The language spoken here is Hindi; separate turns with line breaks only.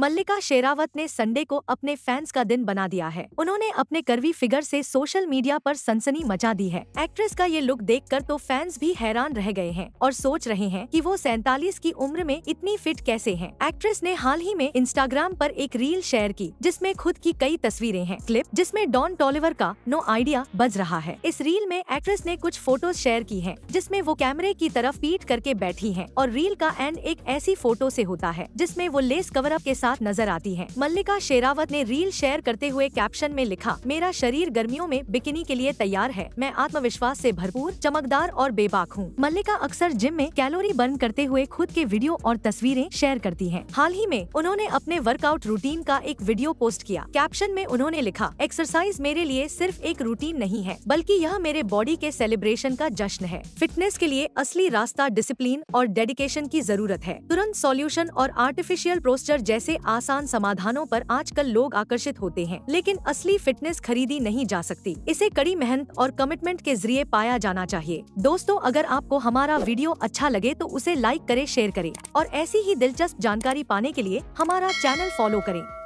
मल्लिका शेरावत ने संडे को अपने फैंस का दिन बना दिया है उन्होंने अपने करवी फिगर से सोशल मीडिया पर सनसनी मचा दी है एक्ट्रेस का ये लुक देखकर तो फैंस भी हैरान रह गए हैं और सोच रहे हैं कि वो सैतालीस की उम्र में इतनी फिट कैसे हैं। एक्ट्रेस ने हाल ही में इंस्टाग्राम पर एक रील शेयर की जिसमे खुद की कई तस्वीरें हैं क्लिप जिसमे डॉन टॉलिवर का नो आइडिया बज रहा है इस रील में एक्ट्रेस ने कुछ फोटोज शेयर की है जिसमे वो कैमरे की तरफ पीट करके बैठी है और रील का एंड एक ऐसी फोटो ऐसी होता है जिसमे वो लेस कवर अप के साथ साथ नजर आती है मल्लिका शेरावत ने रील शेयर करते हुए कैप्शन में लिखा मेरा शरीर गर्मियों में बिकिनी के लिए तैयार है मैं आत्मविश्वास से भरपूर चमकदार और बेबाक हूँ मल्लिका अक्सर जिम में कैलोरी बर्न करते हुए खुद के वीडियो और तस्वीरें शेयर करती है हाल ही में उन्होंने अपने वर्कआउट रूटीन का एक वीडियो पोस्ट किया कैप्शन में उन्होंने लिखा एक्सरसाइज मेरे लिए सिर्फ एक रूटीन नहीं है बल्कि यह मेरे बॉडी के सेलिब्रेशन का जश्न है फिटनेस के लिए असली रास्ता डिसिप्लिन और डेडिकेशन की जरूरत है तुरंत सॉल्यूशन और आर्टिफिशियल प्रोस्टर जैसे आसान समाधानों पर आजकल लोग आकर्षित होते हैं लेकिन असली फिटनेस खरीदी नहीं जा सकती इसे कड़ी मेहनत और कमिटमेंट के जरिए पाया जाना चाहिए दोस्तों अगर आपको हमारा वीडियो अच्छा लगे तो उसे लाइक करे शेयर करे और ऐसी ही दिलचस्प जानकारी पाने के लिए हमारा चैनल फॉलो करें